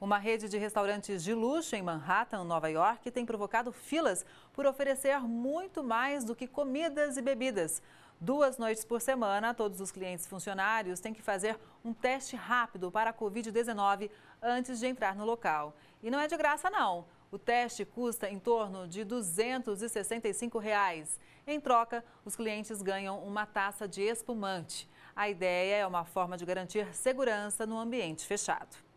Uma rede de restaurantes de luxo em Manhattan, Nova York, tem provocado filas por oferecer muito mais do que comidas e bebidas. Duas noites por semana, todos os clientes funcionários têm que fazer um teste rápido para a Covid-19 antes de entrar no local. E não é de graça, não. O teste custa em torno de R$ 265. Reais. Em troca, os clientes ganham uma taça de espumante. A ideia é uma forma de garantir segurança no ambiente fechado.